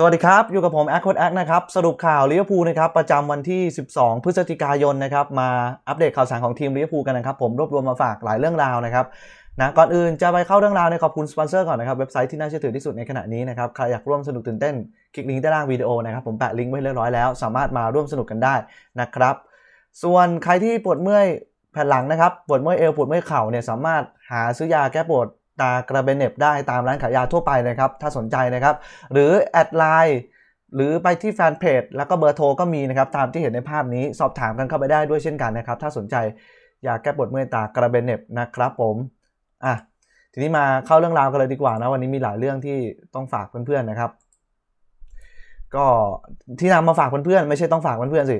สวัสดีครับ อยู่กับผมแอคโคดแอคนะครับสรุปข่าวลิเวอร์พูลนะครับประจำวันที่ 12 พฤศจิกายนนะครับมาอัปเดตข่าวสารของทีมลิเวอร์พูลกันนะครับ ผมรวบรวมมาฝากหลายเรื่องราวนะครับนะก่อนอื่นจะไปเข้าเรื่องราวในขอบคุณสปอนเซอร์ก่อนนะครับเว็บไซต์ที่น่าเชื่อถือที่สุดในขณะนี้นะครับใครอยากร่วมสนุกตื่นเต้น คลิกลิงก์ใต้ล่างวิดีโอนะครับผมแปะลิงก์ไว้เรียบร้อยแล้วสามารถมาร่วมสนุกกันได้นะครับส่วนใครที่ปวดเมื่อยแผ่นหลังนะครับปวดเมื่อยเอวปวดเมื่อยเข่าเนี่ยสามารถหาซื้อยาแก้ปวดตากระเบนเน็บได้ตามร้านขายยาทั่วไปนะครับถ้าสนใจนะครับ หรือแอดไลน์หรือไปที่แฟนเพจแล้วก็เบอร์โทรก็มีนะครับตามที่เห็นในภาพนี้สอบถามกันเข้าไปได้ด้วยเช่นกันนะครับถ้าสนใจอยากแก้ปวดเมื่อยตากระเบนเน็บนะครับผมอ่ะทีนี้มาเข้าเรื่องราวกันเลยดีกว่านะวันนี้มีหลายเรื่องที่ต้องฝากเพื่อนๆนะครับ ก็ที่นำมาฝากเพื่อนๆไม่ใช่ต้องฝากเพื่อนๆสิ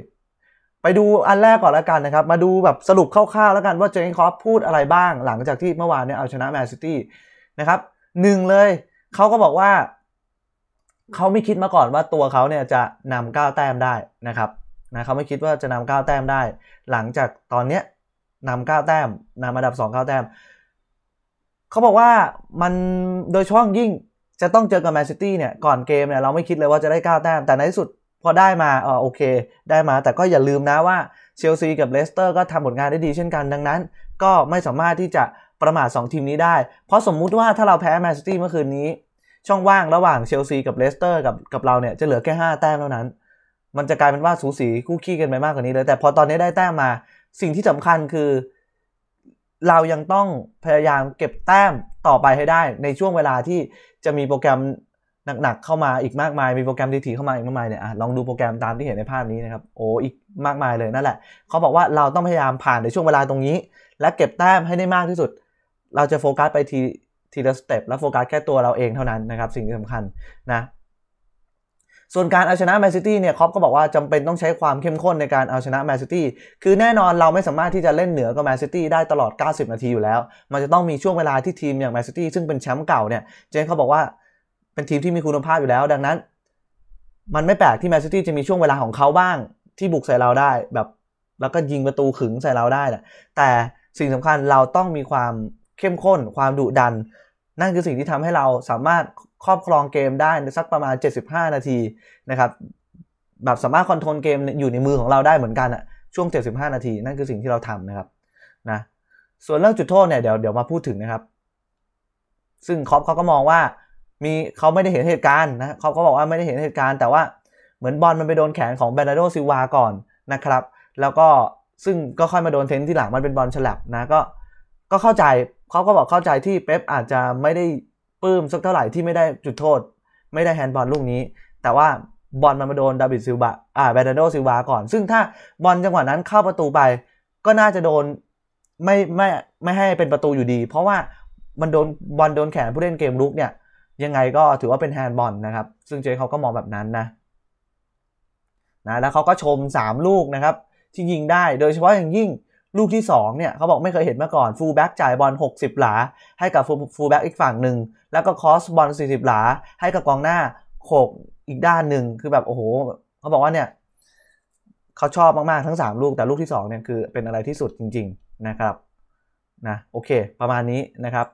ไปดูอันแรกก่อนแล้วกันนะครับ มาดูแบบสรุปคร่าวๆแล้วกันว่าเจนคอฟพูดอะไรบ้าง หลังจากที่เมื่อวานเนี่ยเอาชนะแมนซิตี้นะครับหนึ่งเลยเขาก็บอกว่าเขาไม่คิดมาก่อนว่าตัวเขาเนี่ยจะนำเก้าแต้มได้นะครับนะเขาไม่คิดว่าจะนำเก้าแต้มได้หลังจากตอนเนี้ยนำเก้าแต้มนำอันดับสองเก้าแต้มเขาบอกว่ามันโดยช่องยิ่งจะต้องเจอกับแมนซิตี้เนี่ยก่อนเกมเนี่ยเราไม่คิดเลยว่าจะได้เก้าแต้มแต่ในที่สุดพอได้มาออโอเค ได้มา แต่ก็อย่าลืมนะว่าเชลซีกับเลสเตอร์ก็ทำผลงานได้ดีเช่นกัน ดังนั้นก็ไม่สามารถที่จะประมาท2ทีมนี้ได้ เพราะสมมุติว่าถ้าเราแพ้แมนซิตี้เมื่อคืนนี้ ช่องว่างระหว่างเชลซีกับเลสเตอร์กับกับเราเนี่ย จะเหลือแค่ 5 แต้มเท่านั้น มันจะกลายเป็นว่าสูสีคู่ขี้กันไปมากกว่านี้เลย แต่พอตอนนี้ได้แต้มมาสิ่งที่สำคัญคือ เรายังต้องพยายามเก็บแต้มต่อไปให้ได้ ในช่วงเวลาที่จะมีโปรแกรมหนักๆเข้ามาอีกมากมาย มีโปรแกรมดีทีเข้ามาอีกมากมายเนี่ยลองดูโปรแกรมตามที่เห็นในภาพนี้นะครับ โอ้ อีกมากมายเลยนั่นแหละ เขาบอกว่าเราต้องพยายามผ่านในช่วงเวลาตรงนี้ และเก็บแต้มให้ได้มากที่สุด เราจะโฟกัสไปทีทีละสเต็ป และโฟกัสแค่ตัวเราเองเท่านั้นนะครับ สิ่งที่สำคัญนะ ส่วนการเอาชนะแมนซิตี้เนี่ย คอปก็บอกว่าจำเป็นต้องใช้ความเข้มข้นในการเอาชนะแมนซิตี้ คือแน่นอนเราไม่สามารถที่จะเล่นเหนือกับแมนซิตี้ได้ตลอด 90 นาทีอยู่แล้ว มันจะต้องมีช่วงเวลาที่ทีมอย่างแมนซิตี้ซึ่งเป็นแชมป์เก่าเนี่ย เจนเขาบอกว่าเป็นทีมที่มีคุณภาพอยู่แล้วดังนั้น มันไม่แปลกที่แมนซิตี้จะมีช่วงเวลาของเขาบ้าง ที่บุกใส่เราได้แบบแล้วก็ยิงประตูขึงใส่เราได้แหละแต่สิ่งสำคัญเราต้องมีความเข้มข้น ความดุดัน นั่นคือสิ่งที่ทำให้เราสามารถครอบครองเกมได้สักประมาณ 75 นาทีนะครับแบบสามารถคอนโทรลเกมอยู่ในมือของเราได้เหมือนกันอะช่วง75นาทีนั่นคือสิ่งที่เราทำนะครับนะส่วนเรื่องจุดโทษเนี่ยเดี๋ยวเดี๋ยวมาพูดถึงนะครับ ซึ่งคอปเขาก็มองว่ามีเขาไม่ได้เห็นเหตุการณ์นะเขาก็บอกว่าไม่ได้เห็นเหตุการณ์แต่ว่าเหมือนบอลมันไปโดนแขนของเบนาโดซิวา ก่อนนะครับแล้วก็ซึ่งก็ค่อยมาโดนเทนที่หลังมันเป็นบอลฉลับนะก็ก็เข้าใจเขาก็บอกเข้าใจที่เป๊ปอาจจะไม่ได้ปลื้มสักเท่าไหร่ที่ไม่ได้จุดโทษ ไม่ได้แฮนด์บอลลูกนี้ แต่ว่าบอลมันมาโดนดาวิดซิวบาอ่าเบนาโดซิวาก่อน ซึ่งถ้าบอลจังหวะนั้นเข้าประตูไป ก็น่าจะโดนไม่ไม่ไม่ให้เป็นประตูอยู่ดี เพราะว่ามันโดนบอลโดนแขนผู้เล่นเกมลุกเนี่ยยังไงก็ถือว่าเป็นแฮนด์บอลนะครับ ซึ่งเจเขาก็มองแบบนั้นนะนะ แล้วเขาก็ชม 3 ลูกนะครับ ที่ยิงได้โดยเฉพาะอย่างยิ่ง ลูกที่ 2เนี่ยเขาบอกไม่เคยเห็นมาก่อนฟูลแบ็กจ่ายบอล60 หลา ให้กับฟูลแบ็กอีกฝั่งหนึ่ง แล้วก็คอสบอล40 หลา ให้กับกองหน้าโขกอีกด้านหนึ่ง คือแบบโอ้โหเขาบอกว่าเนี่ยเขาชอบมากๆทั้ง3ลูกแต่ลูกที่2เนี่ยคือเป็นอะไรที่สุดจริงๆนะครับนะโอเคประมาณนี้นะครับ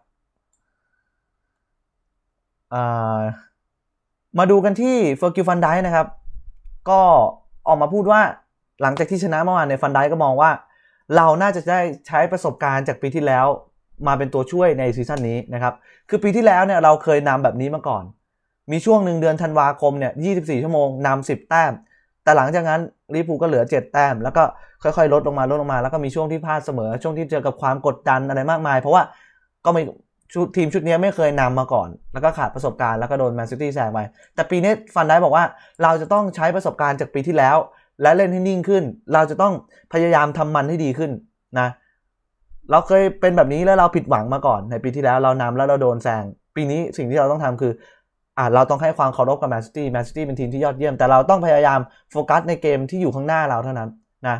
มาดูกันที่เฟอร์กิวฟันไดนะครับ ก็ออกมาพูดว่าหลังจากที่ชนะเมื่อวานในฟันไดก็มองว่า เราน่าจะได้ใช้ประสบการณ์จากปีที่แล้วมาเป็นตัวช่วยในซีซั่นนี้นะครับ คือปีที่แล้วเนี่ยเราเคยนำแบบนี้มาก่อน มีช่วงหนึ่งเดือนธันวาคมเนี่ย 24 ชั่วโมงนำ10 แต้ม แต่หลังจากนั้นลิปูก็เหลือ 7 แต้ม แล้วก็ค่อยๆ ลดลงมาลดลงมาแล้วก็มีช่วงที่พลาดเสมอ ช่วงที่เจอกับความกดดันอะไรมากมาย เพราะว่าก็ไม่ชุดทีมชุดนี้ไม่เคยนำมาก่อน แล้วก็ขาดประสบการณ์ แล้วก็โดนแมนซิตี้แซงไป แต่ปีนี้ฟันได้บอกว่าเราจะต้องใช้ประสบการณ์จากปีที่แล้ว และเล่นให้นิ่งขึ้น เราจะต้องพยายามทำมันให้ดีขึ้นนะ เราเคยเป็นแบบนี้แล้วเราผิดหวังมาก่อน ในปีที่แล้วเรานำแล้วเราโดนแซง ปีนี้สิ่งที่เราต้องทำคืออ่าเราต้องให้ความเคารพกับแมนซิตี้แมนซิตี้เป็นทีมที่ยอดเยี่ยม แต่เราต้องพยายามโฟกัสในเกมที่อยู่ข้างหน้าเราเท่านั้นนะ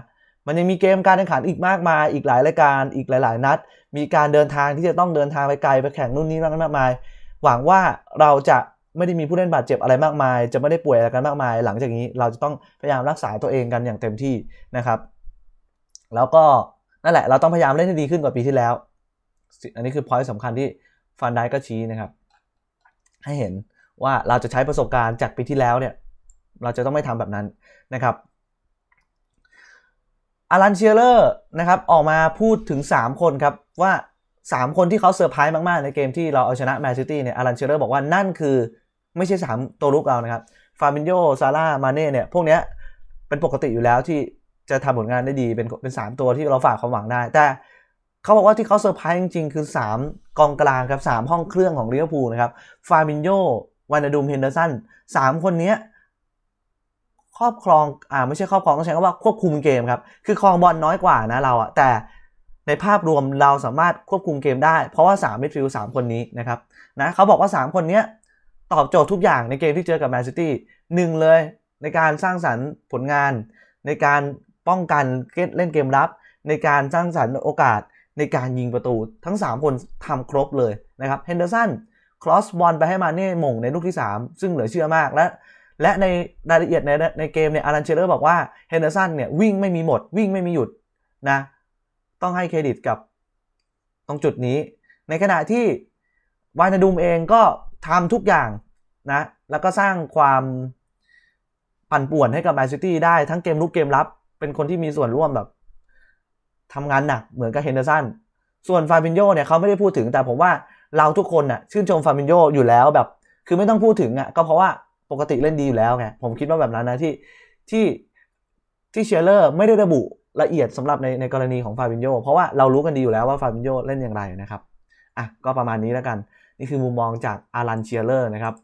มันยังมีเกมการแข่งขันอีกมากมาย อีกหลายรายการ อีกหลายๆ นัด มีการเดินทางที่จะต้องเดินทางไปไกล ไปแข่งนู่นนี่นักนมากมาย หวังว่าเราจะไม่ได้มีผู้เล่นบาดเจ็บอะไรมากมาย จะไม่ได้ป่วยอะไรกันมากมาย หลังจากนี้เราจะต้องพยายามรักษาตัวเองกันอย่างเต็มที่นะครับ แล้วก็นั่นแหละเราต้องพยายามเล่นให้ดีขึ้นกว่าปีที่แล้ว อันนี้คือพอยต์สำคัญที่ฟันได้ก็ชี้นะครับ ให้เห็นว่าเราจะใช้ประสบการณ์จากปีที่แล้วเนี่ย เราจะต้องไม่ทำแบบนั้นนะครับอารันเชียเลอร์นะครับออกมาพูดถึง 3 คนครับ ว่า 3 คนที่เขาเซอร์ไพรส์มาก ๆในเกมที่เราเอาชนะแมนซิตี้เนี่ยอารันเชียเลอร์บอกว่านั่นคือไม่ใช่ 3 ตัวลุกเรานะครับฟาบินโยซาร่ามาเน่เนี่ยพวกเนี้ยเป็นปกติอยู่แล้วที่จะทำผลงานได้ดีเป็นเป็นสามตัวที่เราฝากความหวังได้ แต่เขาบอกว่าที่เขาเซอร์ไพรส์จริง ๆ คือ 3 กองกลางครับสห้องเครื่องของลิเวอร์พูลนะครับฟาบินโยวานาดูมเฮนเดอร์สันสามคนเนี้ยครอบครอง อ่า ไม่ใช่ครอบครอง ต้องใช้คำว่าควบคุมเกมครับ คือครองบอลน้อยกว่านะเราอะแต่ในภาพรวมเราสามารถควบคุมเกมได้ เพราะว่า3มิดฟิลด์สคนนี้นะครับ นะเขาบอกว่า 3 คนนี้ตอบโจทย์ทุกอย่างในเกมที่เจอกับแมนซิตี้หนึ่งเลยในการสร้างสรรค์ผลงาน ในการป้องกันเล่นเกมรับ ในการสร้างสรรค์โอกาสในการยิงประตูทั้ง 3 คนทำครบเลยนะครับเฮนเดอร์สันคลอสบอลไปให้มาเน่มงในลูกที่ 3 ซึ่งเหลือเชื่อมากและและในรายละเอียดในในเกมเนี่ยอารันเชเลอร์บอกว่าเฮนเดอร์สันเนี่ย วิ่งไม่มีหมดวิ่งไม่มีหยุดนะต้องให้เครดิตกับตรงจุดนี้ ในขณะที่วายนาดูมเองก็ทำทุกอย่างนะแล้วก็สร้างความปั่นป่วนให้กับแมนซิตี้ได้ทั้งเกมลุกเกมรับ เป็นคนที่มีส่วนร่วมแบบทำงานหนักเหมือนกับเฮนเดอร์สันส่วนฟาบินโยเนี่ยเขาไม่ได้พูดถึงแต่ผมว่าเราทุกคนน่ะชื่นชมฟาบินโยอยู่แล้วแบบคือไม่ต้องพูดถึงอ่ะก็เพราะว่าปกติเล่นดีอยู่แล้วไงผมคิดว่าแบบนั้นนะ ที่ที่ที่เชลเลอร์ไม่ได้ระบุละเอียดสำหรับในในกรณีของฟาบินโยเพราะว่าเรารู้กันดีอยู่แล้วว่าฟาบินโยเล่นอย่างไรนะครับอ่ะก็ประมาณนี้แล้วกัน นี่คือมุมมองจากอารันเชียเลอร์นะครับ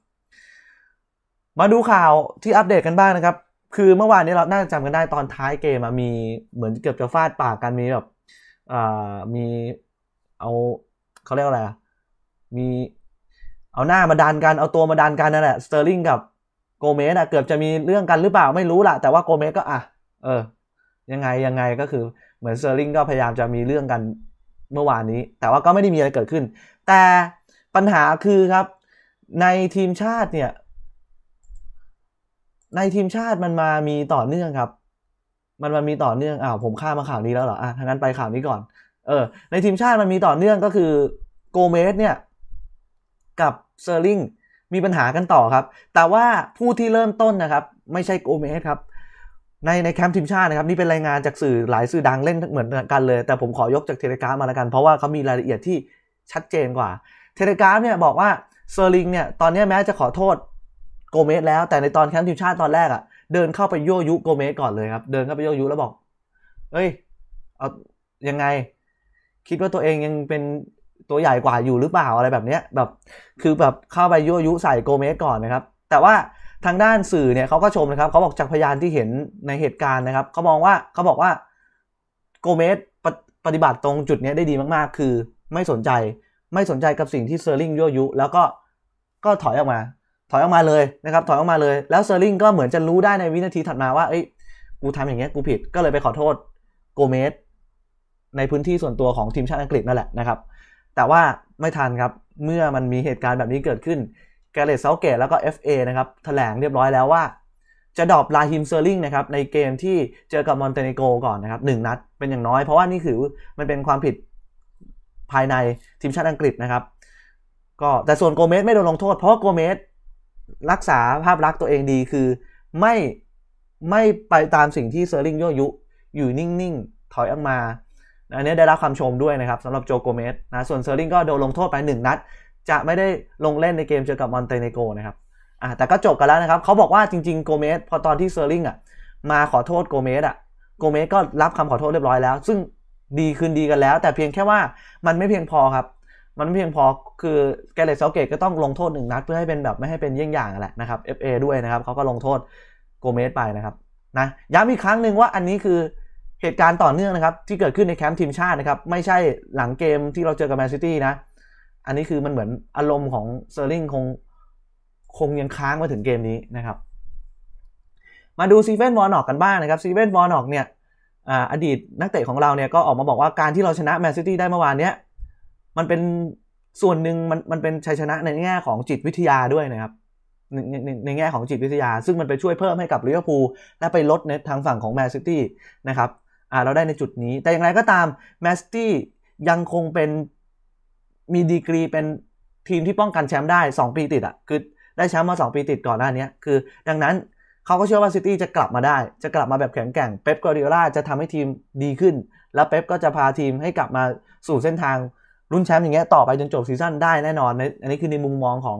มาดูข่าวที่อัปเดตกันบ้างนะครับ คือเมื่อวานนี้เราน่าจะจำกันได้ตอนท้ายเกมมี เหมือนเกือบจะฟาดปากกันมีแบบมีเอาเขาเรียกอะไรมีเอาหน้ามาดันกันเอาตัวมาดันกันนั่นแหละสเตอร์ลิงกับโกเมสอะเกือบจะมีเรื่องกันหรือเปล่าไม่รู้ละแต่ว่าโกเมสก็อ่ะเออ ยังไงยังไงก็คือเหมือนเซอร์ลิงก็พยายามจะมีเรื่องกันเมื่อวานนี้ แต่ว่าก็ไม่ได้มีอะไรเกิดขึ้น แต่ปัญหาคือครับ ในทีมชาติเนี่ย ในทีมชาติมันมามีต่อเนื่องครับ มันมามีต่อเนื่องอ้าวผมข้ามาข่าวนี้แล้วเหรออ่ะทางนั้นไปข่าวนี้ก่อนเออในทีมชาติมันมีต่อเนื่องก็คือโกเมสเนี่ยกับเซอร์ลิงมีปัญหากันต่อครับ แต่ว่าผู้ที่เริ่มต้นนะครับไม่ใช่โกเมสครับในในแคมป์ทีมชาตินะครับ นี่เป็นรายงานจากสื่อหลายสื่อดังเล่นเหมือนกันเลยแต่ผมขอยกจากเทเลกราฟมาละกันเพราะว่าเขามีรายละเอียดที่ชัดเจนกว่า เทเลกราฟเนี่ยบอกว่าเซอร์ลิงเนี่ยตอนนี้แม้จะขอโทษ โกเมสแล้วแต่ในตอนแคมป์ทีมชาติตอนแรกอะ่ะเดินเข้าไปยั่วยุโกเมสก่อนเลยครับเดินเข้าไปยั่วยุแล้วบอกเอ้ยเอายังไงคิดว่าตัวเองยังเป็นตัวใหญ่กว่าอยู่หรือเปล่าอะไรแบบเนี้ยแบบคือแบบเข้าไปยั่วยุใส่โกเมสก่อนนะครับ แต่ว่าทางด้านสื่อเนี่ยเขาก็ชมนะครับเขาบอกจากพยานที่เห็นในเหตุการณ์นะครับเขามองว่าเขาบอกว่าโกเมสปปฏิบัติตรงจุดนี้ได้ดีมากๆ คือไม่สนใจไม่สนใจกับสิ่งที่เซอร์ลิงยั่วยุ แล้วก็ก็ถอยออกมา ถอยออกมาเลยนะครับถอยออกมาเลยแล้วเซอร์ลิงก็เหมือนจะรู้ได้ในวินาทีถัดมาว่าเอ้ยกูทำอย่างเงี้ยกูผิดก็เลยไปขอโทษโกเมสในพื้นที่ส่วนตัวของทีมชาติอังกฤษนั่นแหละนะครับแต่ว่าไม่ทันครับ เมื่อมันมีเหตุการณ์แบบนี้เกิดขึ้นเกเรตเซาเกตแล้วก็ FA นะครับถแถลงเรียบร้อยแล้วว่า จะดรอปลาฮิมเซอร์ลิงนะครับในเกมที่เจอกับมอนเตเนโก ก่อนนะครับหนัดเป็นอย่างน้อยเพราะว่านี่คือมันเป็นความผิดภายในทีมชาติอังกฤษนะครับ ก็แต่ส่วนโกเมสไม่โดนลงโทษ เพราะโกเมสรักษาภาพลักษณ์ตัวเองดีคือไม่ไม่ไปตามสิ่งที่เซอร์ลิงยั่วยุอยู่นิ่งๆถอยออกมาอันนี้ได้รับความชมด้วยนะครับสำหรับโจโกเมสนะส่วนเซอร์ลิงก็โดนลงโทษไป 1 นัด จะไม่ได้ลงเล่นในเกมเจอกับมอนเตเนโกนะครับอ่าแต่ก็จบกันแล้วนะครับเขาบอกว่าจริง ๆ โกเมสพอตอนที่เซอร์ลิงอ่ะมาขอโทษโกเมสอ่ะโกเมสก็รับคำขอโทษเรียบร้อยแล้ว ซึ่งดีคืนดีกันแล้ว แต่เพียงแค่ว่ามันไม่เพียงพอครับมันไม่เพียงพอคือแกเลตเซาเกตก็ต้องลงโทษหนึ่งนัดเพื่อให้เป็นแบบไม่ให้เป็นเยี่ยงอย่างแหละนะครับ FA ด้วยนะครับเขาก็ลงโทษโกเมสไปนะครับนะย้ำอีกครั้งหนึ่งว่าอันนี้คือเหตุการณ์ต่อเนื่องนะครับที่เกิดขึ้นในแคมป์ทีมชาตินะครับไม่ใช่หลังเกมที่เราเจอกับแมนซิตี้นะอันนี้คือมันเหมือนอารมณ์ของเซอร์ลิงคงคงยังค้างมาถึงเกมนี้นะครับมาดูซีเวนวอร์นอกกันบ้างนะครับซีเวนวอร์นอกเนี่ยอดีตนักเตะของเราเนี่ยก็ออกมาบอกว่าการที่เราชนะแมนซิตี้ได้เมื่อวานเนี้ยมันเป็นส่วนหนึ่งมันมันเป็นชัยชนะในแง่ของจิตวิทยาด้วยนะครับในในในแง่ของจิตวิทยา ซึ่งมันไปช่วยเพิ่มให้กับลิเวอร์พูลและไปลดในทางฝั่งของแมนซิตี้นะครับอ่าเราได้ในจุดนี้ แต่อย่างไรก็ตามแมสตี้ยังคงเป็นมีดีกรีเป็นทีมที่ป้องกันแชมป์ได้ 2 ปีติดอะ่ะ คือได้แชมป์มา 2 ปีติดก่อนหน้านี้คือดังนั้นเขาก็เชื่อว่าซิตี้จะกลับมาได้ จะกลับมาแบบแข็งแกร่งเป๊ปกอรดิโอลาจะทำให้ทีมดีขึ้น แล้วเป๊ปก็จะพาทีมให้กลับมาสู่เส้นทางรุ่นแชมป์อย่างเงี้ยต่อไปจนจบซีซั่นได้แน่นอนในอันนี้คือในมุมมองของ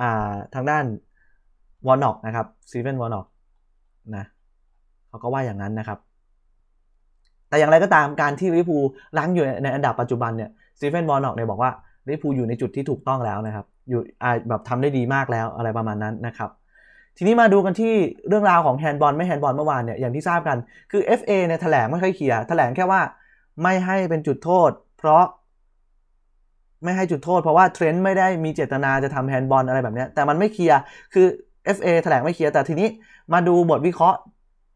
อ่าทางด้านวอร์น็อกนะครับซีเวนวอร์น็อกนะเขาก็ว่าอย่างนั้นนะครับแต่อย่างไรก็ตามการที่ลิวร์พูลรั้งอยู่ในอันดับปัจจุบันเนี่ยซีเฟนวอร์น็อกเนี่ยบอกว่าลิวร์พูอยู่ในจุดที่ถูกต้องแล้วนะครับ อยู่แบบทำได้ดีมากแล้วอะไรประมาณนั้นนะครับทีนี้มาดูกันที่เรื่องราวของแฮนด์บอลไม่แฮนด์บอลเมื่อวานเนี่ยอย่างที่ทราบกันคือ FA เนี่ยแถลงไม่ค่อยเคลียร์แถลงแค่ว่าไม่ให้เป็นจุดโทษ เพราะ ไม่ให้จุดโทษเพราะว่าเทรนด์ไม่ได้มีเจตนาจะทำแฮนด์บอลอะไรแบบนี้แต่มันไม่เคลียร์คือ FA แถลงไม่เคลียร์แต่ทีนี้มาดูบทวิเคราะห์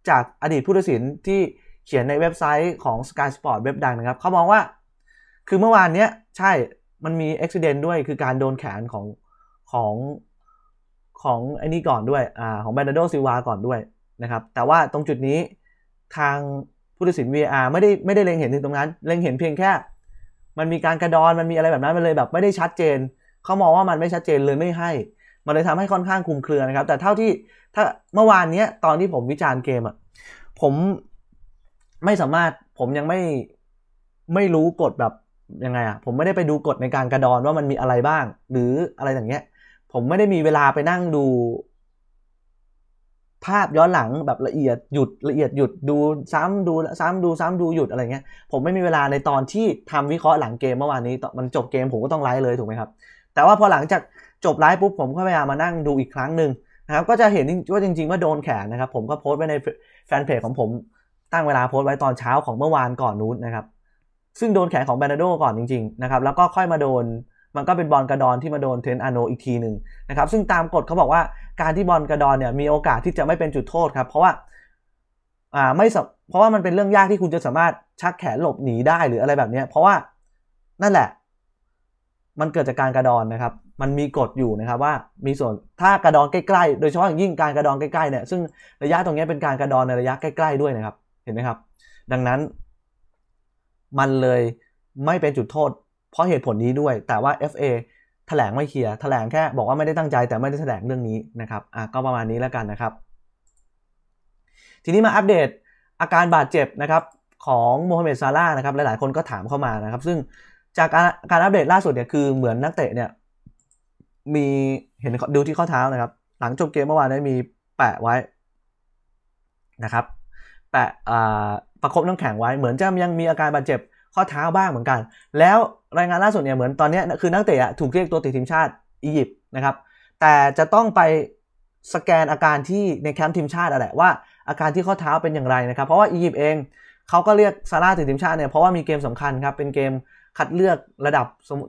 จากอดีตผู้ตัดสินที่เขียนในเว็บไซต์ของ Sky Sport เว็บดังนะครับ เขามองว่า คือเมื่อวานเนี้ยใช่ มันมีอุบิเหตุด้วย คือการโดนแขนของของของไอ้นี่ก่อนด้วย อ่า ของแบนาโดซิวา ก่อนด้วยนะครับ แต่ว่าตรงจุดนี้ทางผู้ตัดสิน v r ไม่ได้ไม่ได้เล็งเห็นถึงตรงนั้น เล็งเห็นเพียงแค่ มันมีการกระดอน มันมีอะไรแบบนั้นมันเลยแบบ ไม่ได้ชัดเจน เขามองว่ามันไม่ชัดเจนเลยไม่ให้ มันเลยทำให้ค่อนข้างคุมเครือนะครับ แต่เท่าที่ถ้าเมื่อวานเนี้ยตอนที่ผมวิจารณ์เกมอะผมไม่สามารถผมยังไม่ไม่รู้กฎแบบยังไงอะผมไม่ได้ไปดูกฎในการกระดอนว่ามันมีอะไรบ้าง หรืออะไรอย่างเงี้ย ผมไม่ได้มีเวลาไปนั่งดูภาพย้อนหลังแบบละเอียดหยุดละเอียดหยุดดูซ้ำดูซ้ำดูซ้ำดูหยุดอะไรเงี้ย ผมไม่มีเวลาในตอนที่ทำวิเคราะห์หลังเกมเมื่อวานนี้มันจบเกมผมก็ต้องไลฟ์เลยถูกไหมครับ แต่ว่าพอหลังจากจบไลฟ์ปุ๊บผมก็พยายามมานั่งดูอีกครั้งหนึ่งนะครับ ก็จะเห็นว่าจริง ๆ ว่าโดนแขนนะครับผมก็โพสต์ไว้ในแฟนเพจของผมตั้งเวลาโพสไว้ตอนเช้าของเมื่อวานก่อนนู้นนะครับ ซึ่งโดนแขนของแบนาโดก่อนจริงๆนะครับ แล้วก็ค่อยมาโดน มันก็เป็นบอลกระดอนที่มาโดนเทนอาโนอีกทีหนึ่งนะครับ ซึ่งตามกฎเขาบอกว่าการที่บอลกระดอนเนี่ยมีโอกาสที่จะไม่เป็นจุดโทษครับ เพราะว่าอ่าไม่ เพราะว่ามันเป็นเรื่องยากที่คุณจะสามารถชักแขนหลบหนีได้หรืออะไรแบบนี้ เพราะว่านั่นแหละมันเกิดจากการกระดอนนะครับ มันมีกฎอยู่นะครับว่ามีส่วนถ้ากระดอนใกล้ๆ โดยเฉพาะอย่างยิ่งการกระดอนใกล้ๆเนี่ย ซึ่งระยะตรงนี้เป็นการกระดอนในระยะใกล้ ๆด้วยนะครับเห็นไหมครับดังนั้นมันเลยไม่เป็นจุดโทษเพราะเหตุผลนี้ด้วย แต่ว่า FA แถลงไม่เคลียร์แถลงแค่บอกว่าไม่ได้ตั้งใจแต่ไม่ได้แถลงเรื่องนี้นะครับอ่ะก็ประมาณนี้แล้วกันนะครับ ทีนี้มาอัปเดตอาการบาดเจ็บนะครับของโมฮัมเหม็ดซาร่านะครับ หลายๆคนก็ถามเข้ามานะครับ ซึ่งจากการอัปเดตล่าสุดเนี่ยคือเหมือนนักเตะเนี่ย มีเห็นดูที่ข้อเท้านะครับ หลังจบเกมเมื่อวานได้มีแปะไว้นะครับแตะประคบน้ำแข็งไว้ เหมือนจะยังมีอาการบาดเจ็บข้อเท้าบ้างเหมือนกัน แล้วรายงานล่าสุดเนี่ยเหมือนตอนนี้คือ นักเตะถูกเรียกตัวติดทีมชาติอียิปต์นะครับแต่จะต้องไปสแกนอาการที่ในแคมป์ทีมชาติอะไรว่าอาการที่ข้อเท้าเป็นอย่างไรนะครับเพราะว่าอียิปต์เองเขาก็เรียกซาร่าติดทีมชาติเนี่ยเพราะว่ามีเกมสำคัญครับเป็นเกมคัดเลือกระดับ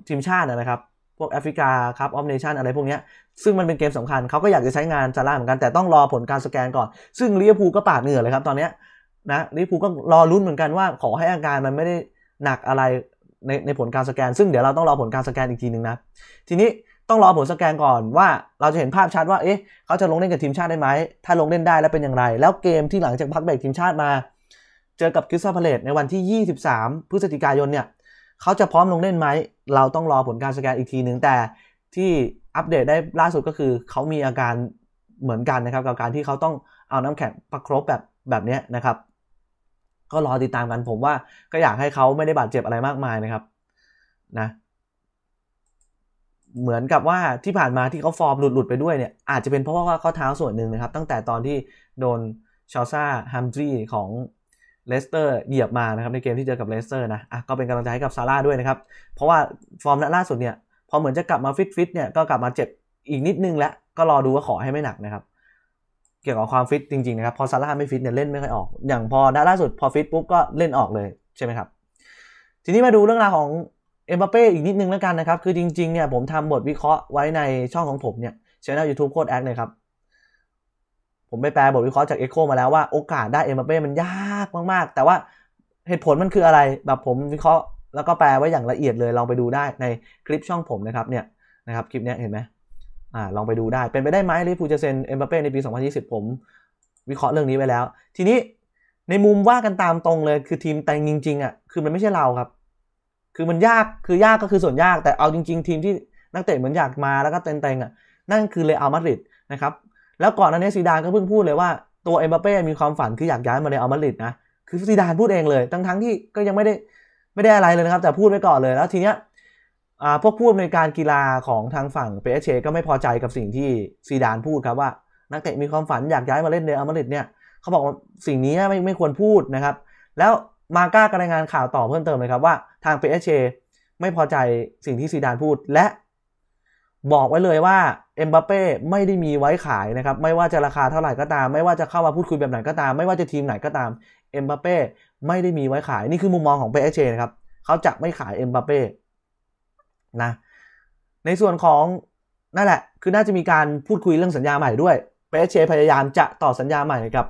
ทีมชาตินะครับพวกแอฟริกาครับออฟเนชั่นอะไรพวกนี้ซึ่งมันเป็นเกมสำคัญเขาก็อยากจะใช้งานซาร่าเหมือนกัน แต่ต้องรอผลการสแกนก่อนซึ่งลิเวอร์พูลก็ปาดเหงื่อเลยครับตอนนี้นะลิพูก็รอรุ้นเหมือนกันว่า ขอให้อาการมันไม่ได้หนักอะไรในในผลการสแกน ซึ่งเดี๋ยวเราต้องรอผลการสแกนอีกทีหนึ่งนะ ทีนี้ต้องรอผลสแกนก่อนว่าเราจะเห็นภาพชัดว่าเอ๊ะเขาจะลงเล่นกับทีมชาติได้ไหม ถ้าลงเล่นได้แล้วเป็นอย่างไร แล้วเกมที่หลังจากพักเบรกทีมชาติมา เจอกับคิสซาเพลตในวันที่ 23 พฤศจิกายนเนี่ย เขาจะพร้อมลงเล่นไหมเราต้องรอผลการสแกนอีกทีหนึ่งแต่ที่อัปเดตได้ล่าสุดก็คือเขามีอาการเหมือนกันนะครับกับการที่เขาต้องเอาน้ำแข็งประครบแบบแบบนี้นะครับก็รอติดตามกันผมว่าก็อยากให้เขาไม่ได้บาดเจ็บอะไรมากมายนะครับนะเหมือนกับว่าที่ผ่านมาที่เขาฟอร์มหลุดๆไปด้วยเนี่ยอาจจะเป็นเพราะว่าข้อเท้าส่วนหนึ่งนะครับ ตั้งแต่ตอนที่โดนชอซ่าฮัมจีของเลสเตอร์เหยียบมานะครับในเกมที่เจอกับเลสเตอร์นะอ่ะก็เป็นกำลังใจให้กับซาร่าด้วยนะครับ เพราะว่าฟอร์มล่าสุดเนี่ยพอเหมือนจะกลับมาฟิตฟิตเนี่ยก็กลับมาเจ็บอีกนิดนึง แล้วก็รอดูว่าขอให้ไม่หนักนะครับเกี่ยวกับความฟิตจริงๆนะครับ พอซาร่าไม่ฟิตเนี่ยเล่นไม่ค่อยออก อย่างพอนะล่าสุดพอฟิตปุ๊บก็เล่นออกเลยใช่ไหมครับ ทีนี้มาดูเรื่องราวของเอ็มบัปเป้อีกนิดนึงแล้วกันนะครับ คือจริงๆเนี่ยผมทำบทวิเคราะห์ไว้ในช่องของผมเนี่ยช่องยูทูบโคดแอคเลยครับ ผมไปแปลบทวิเคราะห์จากเอ็กโคมาแล้วว่าโอกาสได้เอ็มบัปเป้มันยากมาก ๆ แต่ว่าเหตุผลมันคืออะไรแบบผมวิเคราะห์แล้วก็แปลไว้อย่างละเอียดเลยลองไปดูได้ในคลิปช่องผมนะครับเนี่ยนะครับคลิปนี้เห็นไหมอ่าลองไปดูได้เป็นไปได้ไหมลิฟูจะเซ็นเอ็มบัปเป้ในปี 2020 ผม วิเคราะห์เรื่องนี้ไปแล้ว ทีนี้ในมุมว่ากันตามตรงเลยคือทีมแต่งจริง ๆ อ่ะ คือมันไม่ใช่เราครับ คือมันยากคือยากก็คือส่วนยากแต่เอาจริง ๆ ทีมที่นักเตะเหมือนอยากมาแล้วก็เต็งๆอ่ะ นั่นคือเลอลมาดริดนะครับแล้วก่อนนน้เนี้ซีดานก็เพิ่งพูดเลยว่าตัวเอ็มบัปเป้มีความฝันคืออยากย้ายมาเลอัลมาดริดนะคือซีดานพูดเองเลยทั้งๆที่ก็ยังไม่ได้ไม่ได้อะไรเลยนะครับแต่พูดไปก่อนเลยแล้วทีเนี้ยพวกผู้อำนวยการกีฬาของทางฝั่งเปเชก็ไม่พอใจกับสิ่งที่ซีดานพูดครับว่านักเตะมีความฝันอยากย้ายมาเล่นในอร์มาดริดเนี่ยเขาบอกว่าสิ่งนี้ไม่ไม่ควรพูดนะครับแล้วมาก้ากรายงานข่าวต่อเพิ่มเติมเลยครับว่าทางเปเชไม่พอใจสิ่งที่ซีดานพูดและ บอกไว้เลยว่าเอ็มบัปเป้ไม่ได้มีไว้ขายนะครับ ไม่ว่าจะราคาเท่าไหร่ก็ตาม ไม่ว่าจะเข้ามาพูดคุยแบบไหนก็ตาม ไม่ว่าจะทีมไหนก็ตามเอ็มบัปเป้ไม่ได้มีไว้ขายนี่คือมุมมองของเปเชนะครับเขาจะไม่ขายเอ็มบัปเป้นะในส่วนของนั่นแหละคือน่าจะมีการพูดคุยเรื่องสัญญาใหม่ด้วยเปเชพยายามจะต่อสัญญาใหม่กับ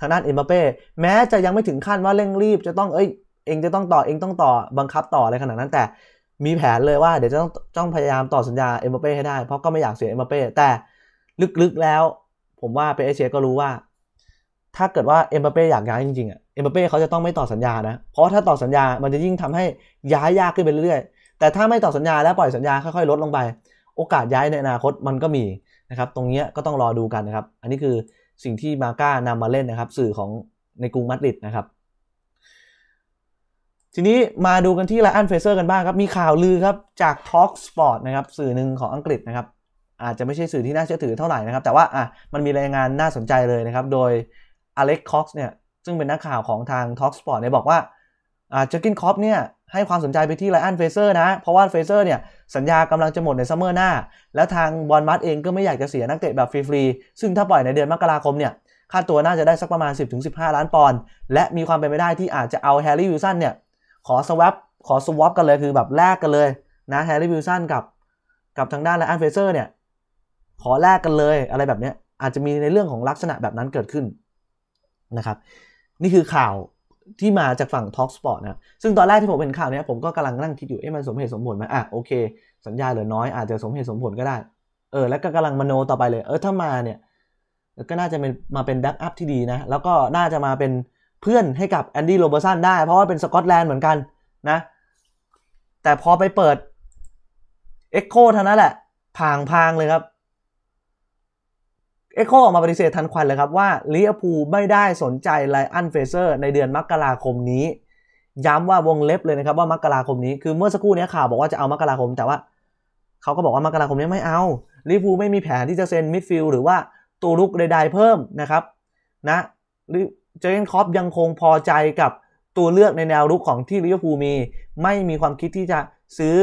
ทางด้านเอ็มบาปเป้แม้จะยังไม่ถึงขั้นว่าเร่งรีบจะต้องเอ้ย เองจะต้องต่อเองต้องต่อบังคับต่ออะไรขนาดนั้น แต่มีแผนเลยว่าเดี๋ยวจะต้องจ้องพยายามต่อสัญญาเอ็มบาปเป้ให้ได้ เพราะก็ไม่อยากเสียเอ็มบาปเป้แต่ลึกๆแล้ว ผมว่าเปเชก็รู้ว่าถ้าเกิดว่าเอ็มบาปเป้อยากย้ายจริงๆอ่ะเอ็มบาปเป้เขาจะต้องไม่ต่อสัญญานะเพราะถ้าต่อสัญญามันจะยิ่งทำให้ย้ายยากขึ้นไปเรื่อยๆแต่ถ้าไม่ต่อสัญญาและปล่อยสัญญา ค่อยๆ ลดลงไป โอกาสย้ายในอนาคตมันก็มีนะครับตรงนี้ก็ต้องรอดูกันนะครับอันนี้คือสิ่งที่มาก้านำมาเล่นนะครับสื่อของในกรุงมาดริดนะครับทีนี้มาดูกันที่ไลอันเฟเซอร์กันบ้างครับมีข่าวลือครับจาก Talk Sport นะครับสื่อหนึ่งของอังกฤษนะครับอาจจะไม่ใช่สื่อที่น่าเชื่อถือเท่าไหร่นะครับ แต่ว่าอ่ะมันมีรายงานน่าสนใจเลยนะครับโดยอเล็กคอกซ์เนี่ยซึ่งเป็นนักข่าวของทาง Talk Sport เนี่ยบอกว่าอ่าเจอกกินคอปเนี่ยให้ความสนใจไปที่ไลออนเฟเซอร์นะ เพราะว่าเฟเซอร์เนี่ย สัญญากำลังจะหมดในซัมเมอร์หน้า แล้วทางบอลมาร์ตเองก็ไม่อยากจะเสียนักเตะแบบฟรีๆซึ่งถ้าปล่อยในเดือนมกราคมเนี่ย ค่าตัวน่าจะได้สักประมาณ 10-15 ล้านปอนด์ และมีความเป็นไปได้ที่อาจจะเอาแฮร์รี่วิลสันเนี่ยขอสวับขอสวอปกันเลยคือแบบแลกกันเลย นะแฮร์รี่วิลสันกับกับทางด้านไลออนเฟเซอร์เนี่ยขอแลกกันเลย อะไรแบบเนี้ยอาจจะมีในเรื่องของลักษณะแบบนั้นเกิดขึ้นนะครับนี่คือข่าวที่มาจากฝั่ง Talk Sport นะ ซึ่งตอนแรกที่ผมเป็นข่าวเนี้ยผมก็กำลังนั่งคิดอยู่ เอ๊ะมันสมเหตุสมผลไหมอ่ะโอเค สัญญาเหลือน้อยอาจจะสมเหตุสมผลก็ได้ เออ แล้วก็กำลังมโนต่อไปเลย เออถ้ามาเนี่ย ก็น่าจะเป็นมาเป็นแบ็กอัพที่ดีนะ แล้วก็น่าจะมาเป็นเพื่อนให้กับแอนดี้โรเบอร์สันได้ เพราะว่าเป็นสกอตแลนด์เหมือนกันนะ แต่พอไปเปิดเอ็กโคเท่านั้นแหละพางพางเลยครับเอ็กโคออกมาปฏิเสธทันควันเลยครับว่าลิเวอร์พูลไม่ได้สนใจไลอันเฟเซอร์ในเดือนมกราคมนี้ ย้ำว่าวงเล็บเลยนะครับว่ามกราคมนี้ คือเมื่อสักครู่นี้ข่าวบอกว่าจะเอามกราคม แต่ว่าเขาก็บอกว่ามกราคมนี้ไม่เอาลิเวอร์พูลไม่มีแผนที่จะเซ็นมิดฟิลด์หรือว่าตัวลุกใดๆเพิ่มนะครับนะเจอเจนคอปยังคงพอใจกับตัวเลือกในแนวรุกของที่ลิเวอร์พูลมีไม่มีความคิดที่จะซื้อ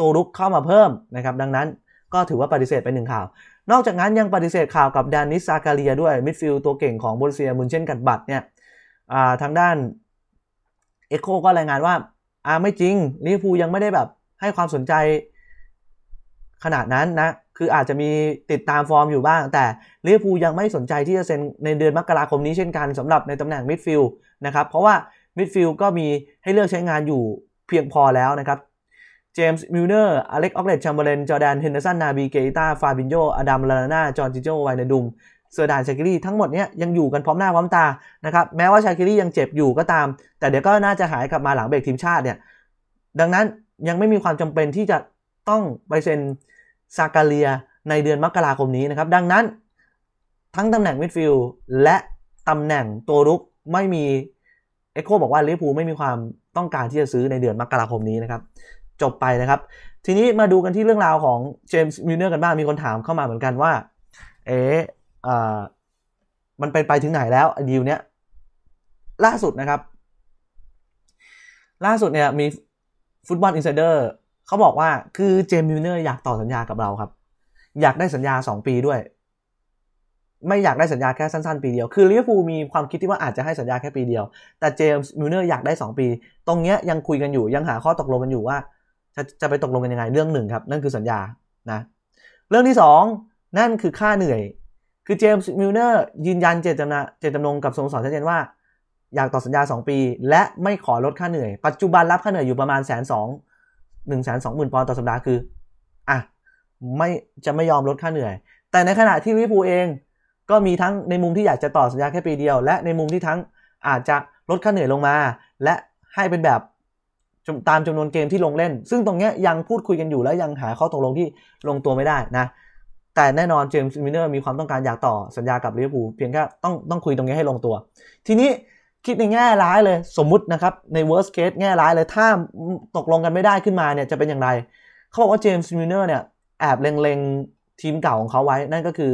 ตัวรุกเข้ามาเพิ่มนะครับดังนั้นก็ถือว่าปฏิเสธไปหนึ่งข่าว นอกจากนั้นยังปฏิเสธข่าวกับแดนนิสซาการียด้วยมิดฟิลด์ตัวเก่งของบริเซียมุนเช่นกันบัตเนี่ยทางด้านเอ็กโคก็รายงานว่าอาไม่จริงลิเวอร์พูลยังไม่ได้แบบให้ความสนใจขนาดนั้นนะคืออาจจะมีติดตามฟอร์มอยู่บ้าง แต่ลิเวอร์พูลยังไม่สนใจที่จะเซ็นในเดือนมกราคมนี้เช่นกันสำหรับในตำแหน่งมิดฟิลด์นะครับ เพราะว่ามิดฟิลด์ก็มีให้เลือกใช้งานอยู่เพียงพอแล้วนะครับจมส์มิลเนอร์อเล็กออกเลตแชมเบอร์เลนจอแดนเฮนเดอร์สัน นาบีเกต้าฟาบินโยอดัมลาลาน่าจอร์จิโจไวนดุมเซอร์ดานชาคิรีทั้งหมดเนี้ยยังอยู่กันพร้อมหน้า พร้อมตา นะครับแม้ว่าชาคิรียังเจ็บอยู่ก็ตาม แต่เดี๋ยวก็น่าจะหายกลับมาหลังเบรกทีมชาติเนี่ยดังนั้นยังไม่มีความจำเป็นที่จะต้องไปเซ็นซากาเลีย ในเดือนมกราคมนี้นะครับดังนั้นทั้งตำแหน่งมิดฟิลด์และตำแหน่งตัวรุกไม่มีเอ็โคบอกว่าลิเวอร์พูลไม่มีความต้องการที่จะซื้อในเดือนมกราคมนี้นะครับจบไปนะครับ ทีนี้มาดูกันที่เรื่องราวของเจมส์มิลเนอร์กันบ้าง มีคนถามเข้ามาเหมือนกันว่า เอ๊ะมันไปไปถึงไหนแล้วดีลเนี้ย ล่าสุดนะครับ ล่าสุดเนี่ยมีฟุตบอลอินไซเดอร์เขาบอกว่าคือเจมส์มิลเนอร์อยากต่อสัญญากับเราครับ อยากได้สัญญา 2 ปีด้วย ไม่อยากได้สัญญาแค่สั้นๆ ปีเดียว คือลิเวอร์พูลมีความคิดที่ว่าอาจจะให้สัญญาแค่ปีเดียวแต่เจมส์มิลเนอร์อยากได้2ปี ตรงเนี้ยยังคุยกันอยู่ยังหาข้อตกลงกันอยู่ว่าจะจะไปตกลงกันยังไงเรื่องหนึ่งครับ นั่นคือสัญญานะเรื่องที่ 2 นั่นคือค่าเหนื่อย คือเจมส์มิลเนอร์ยืนยันเจตนงเจตจำนงกับสโมสรชัดเจนว่าอยากต่อสัญญา 2 ปี และไม่ขอลดค่าเหนื่อย ปัจจุบันรับค่าเหนื่อยอยู่ประมาณแสนสองหนึ่งแสนสองหมื่นปอนด์ต่อสัปดาห์คืออ่ะไม่จะไม่ยอมลดค่าเหนื่อย แต่ในขณะที่ลิเวอร์พูลเอง ก็มีทั้งในมุมที่อยากจะต่อสัญญาแค่ปีเดียวและในมุมที่ทั้งอาจจะลดค่าเหนื่อยลงมา และให้เป็นแบบตามจำนวนเกมที่ลงเล่น ซึ่งตรงนี้ยังพูดคุยกันอยู่และยังหาข้อตกลงที่ลงตัวไม่ได้นะ แต่แน่นอนเจมส์มิเนอร์มีความต้องการอยากต่อสัญญากับลิเวอร์พูลเพียงแค่ต้องต้องคุยตรงนี้ให้ลงตัว ทีนี้คิดในแง่ร้ายเลยสมมุตินะครับใน worst case แง่ร้ายเลยถ้าตกลงกันไม่ได้ขึ้นมาเนี่ยจะเป็นอย่างไร เขาบอกว่าเจมส์มิเนอร์เนี่ยแอบเล็งๆทีมเก่าของเขาไว้นั่นก็คือ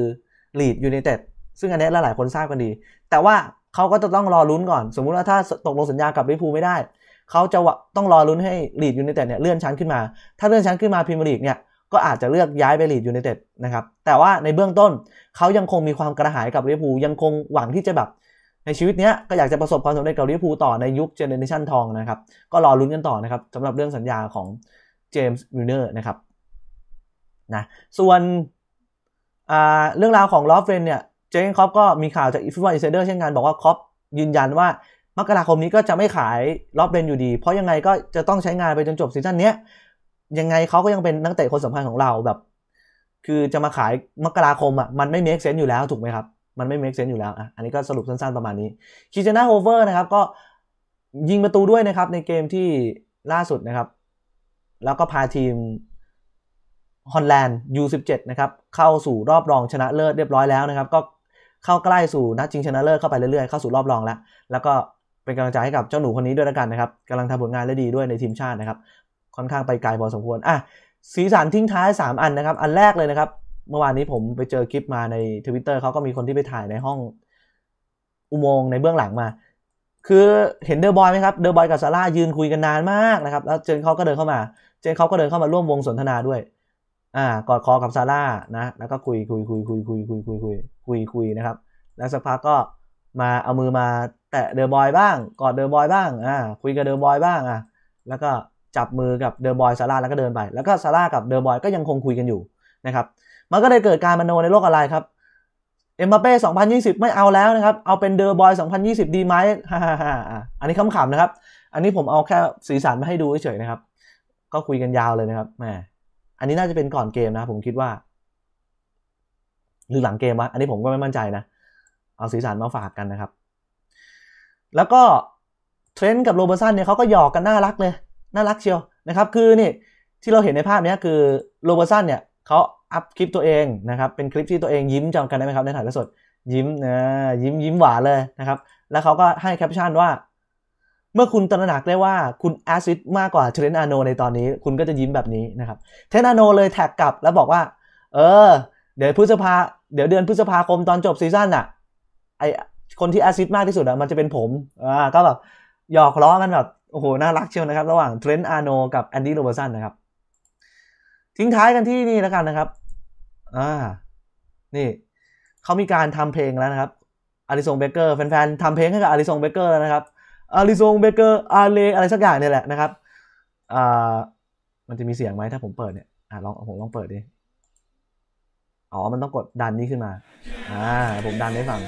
ลีดยูเนเต็ดซึ่งอันนี้หลายๆคนทราบกันดีแต่ว่าเขาก็จะต้องรอลุ้นก่อน สมมุติว่าถ้าตกลงสัญญากับลิเวอร์พูลไม่ได้เขาจะต้องรอลุ้นให้ลีดยูไนเต็ดเนี่ยเลื่อนชั้นขึ้นมา ถ้าเลื่อนชั้นขึ้นมาพรีเมียร์ลีกเนี่ย ก็อาจจะเลือกย้ายไปลีดยูไนเต็ดนะครับ แต่ว่าในเบื้องต้นเขายังคงมีความกระหายกับลิเวอร์พูลยังคงหวังที่จะแบบในชีวิตเนี้ยก็อยากจะประสบความสำเร็จกับลิเวอร์พูลต่อในยุคเจเนอเรชันทองนะครับ ก็รอลุ้นกันต่อนะครับสำหรับเรื่องสัญญาของเจมส์มิลเนอร์นะครับนะส่วนเรื่องราวของลอฟเฟนเนี่ยเจนคอปก็มีข่าวจากฟุตบอลอินไซเดอร์เช่นกันบอกว่าคอปยืนยันว่ามกราคมนี้ก็จะไม่ขายล็อบเบนอยู่ดี เพราะยังไงก็จะต้องใช้งานไปจนจบซีซั่นนี้ ยังไงเขาก็ยังเป็นนักเตะคนสำคัญของเราแบบ คือจะมาขายมกราคมอ่ะ มันไม่เมคเซนต์อยู่แล้วถูกไหมครับ มันไม่เมคเซนต์อยู่แล้วอ่ะอันนี้ก็สรุปสั้นๆ ประมาณนี้คิเจนาโฮเวอร์นะครับ ก็ยิงประตูด้วยนะครับ ในเกมที่ล่าสุดนะครับ แล้วก็พาทีมฮอลแลนด์ยจ1 7นะครับเข้าสู่รอบรองชนะเลิศเรียบร้อยแล้วนะครับ ก็เข้าใกล้สู่นัดชิงชนะเลิศเข้าไปเรื่อยๆ เข้าสู่รอบรองแล้ว แล้วก็เป็นกำลังใจให้กับเจ้าหนูคนนี้ด้วยลวกันนะครับ กำลังทำผลงานได้ดีด้วยในทีมชาตินะครับ ค่อนข้างไปไกลพอสมควร อ่ะ สีสันทิ้งท้าย 3 อันนะครับ อันแรกเลยนะครับ เมื่อวานนี้ผมไปเจอคลิปมาใน Twitter เขาก็มีคนที่ไปถ่ายในห้องอุโมงค์ในเบื้องหลังมา คือเห็นเดอร์บอยไหมครับ เดอร์บอยกับซาร่ายืนคุยกันนานมากนะครับ แล้วเจนเขาก็เดินเข้ามา เจนเขาก็เดินเข้ามาร่วมวงสนทนาด้วย อ่า กอดคอกับซาร่านะ แล้วก็คุยคุยคุยคุยคุยคุยคุยคุยคุยคุยนะครับ แล้วสักพักก็มาเอามือมาแตะเดอะบอยบ้างกอดเดอะบอยบ้างอ่าคุยกับเดอะบอยบ้างอ่ะแล้วก็จับมือกับเดอะบอยซาร่าแล้วก็เดินไป แล้วก็ซาร่ากับเดอะบอยก็ยังคงคุยกันอยู่นะครับ มันก็เลยเกิดการมโนในโลกออนไลน์ครับเอ็มบัปเป้2020 ไม่เอาแล้วนะครับ เอาเป็นเดอะบอย2020 ดีไหมฮ่าฮ่าฮ่าอันนี้ขำๆนะครับ อันนี้ผมเอาแค่สีสันมาให้ดูเฉยๆนะครับก็คุยกันยาวเลยนะครับแหมอันนี้น่าจะเป็นก่อนเกมนะผมคิดว่า หรือหลังเกมวะอันนี้ผมก็ไม่มั่นใจนะเอาสีสันมาฝากกันนะครับแล้วก็เทรนต์กับโรเบอร์สันเนี่ยเขาก็หยอกกันน่ารักเลยน่ารักเชียวนะครับคือนี่ที่เราเห็นในภาพนี้คือโรเบอร์สันเนี่ยเขาอัพคลิปตัวเองนะครับ เป็นคลิปที่ตัวเองยิ้มจำกันได้ไหมครับ ในถ่ายทอดสด ยิ้มนะยิ้มยิ้มหวานเลยนะครับ แล้วเขาก็ให้แคปชั่นว่า เมื่อคุณตระหนักได้ว่าคุณแอซิดมากกว่าเทรนต์อาโนในตอนนี้คุณก็จะยิ้มแบบนี้นะครับเทรนต์อาโนเลยแท็กกลับ แล้วบอกว่า เออ เดี๋ยวพฤษภา เดี๋ยวเดือนพฤษภาคมตอนจบซีซั่นอะไอคนที่แอซิดมากที่สุดอะมันจะเป็นผมอ่าก็แบบหยอกล้อกันแบบ โอ้โห น่ารักเชียวนะครับ ระหว่างเทรนต์อาร์โนกับแอนดี้โรเบอร์สันนะครับทิ้งท้ายกันที่นี่แล้วกันนะครับอ่านี่ เขามีการทำเพลงแล้วนะครับอาริซงเบเกอร์แฟนๆทำเพลงให้กับอาริซงเบเกอร์แล้วนะครับอาริซงเบเกอร์อาเลอะไรสักอย่างเนี่ยแหละนะครับอ่ามันจะมีเสียงไหมถ้าผมเปิดเนี่ยอ่าลองผมลองเปิดดิอ๋อมันต้องกดดันนี้ขึ้นมาอ่าผมดันได้ฟัง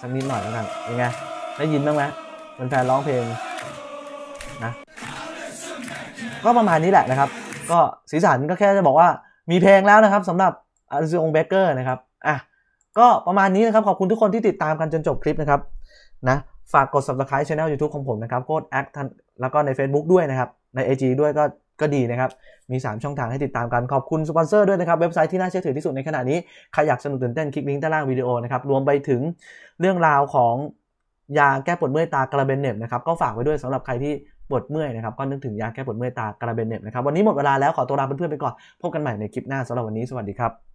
สักนิดหน่อยแล้วกันยังไงได้ยินบ้างไหมเป็นแฟนร้องเพลงนะก็ประมาณนี้แหละนะครับก็สีสันก็แค่จะบอกว่ามีเพลงแล้วนะครับสำหรับอาร์ซิองเบเกอร์นะครับอ่ะก็ประมาณนี้นะครับ ขอบคุณทุกคนที่ติดตามกันจนจบคลิปนะครับนะฝากกด subscribe channel YouTube ของผมนะครับโค้ดแอคแล้วก็ใน Facebook ด้วยนะครับใน IG ด้วยก็ก็ดีนะครับ มี 3 ช่องทางให้ติดตามกันขอบคุณสปอนเซอร์ด้วยนะครับเว็บไซต์ที่น่าเชื่อถือที่สุดในขณะนี้ใครอยากสนุกตื่นเต้นคลิกลิงก์ด้านล่างวิดีโอนะครับรวมไปถึงเรื่องราวของยาแก้ปวดเมื่อยตากระเบนเน็บนะครับก็ฝากไว้ด้วยสำหรับใครที่ปวดเมื่อยนะครับก็นึกถึงยาแก้ปวดเมื่อยตากระเบนเน็บนะครับวันนี้หมดเวลาแล้วขอตัวลาเพื่อนๆไปก่อนพบกันใหม่ในคลิปหน้าสำหรับวันนี้สวัสดีครับ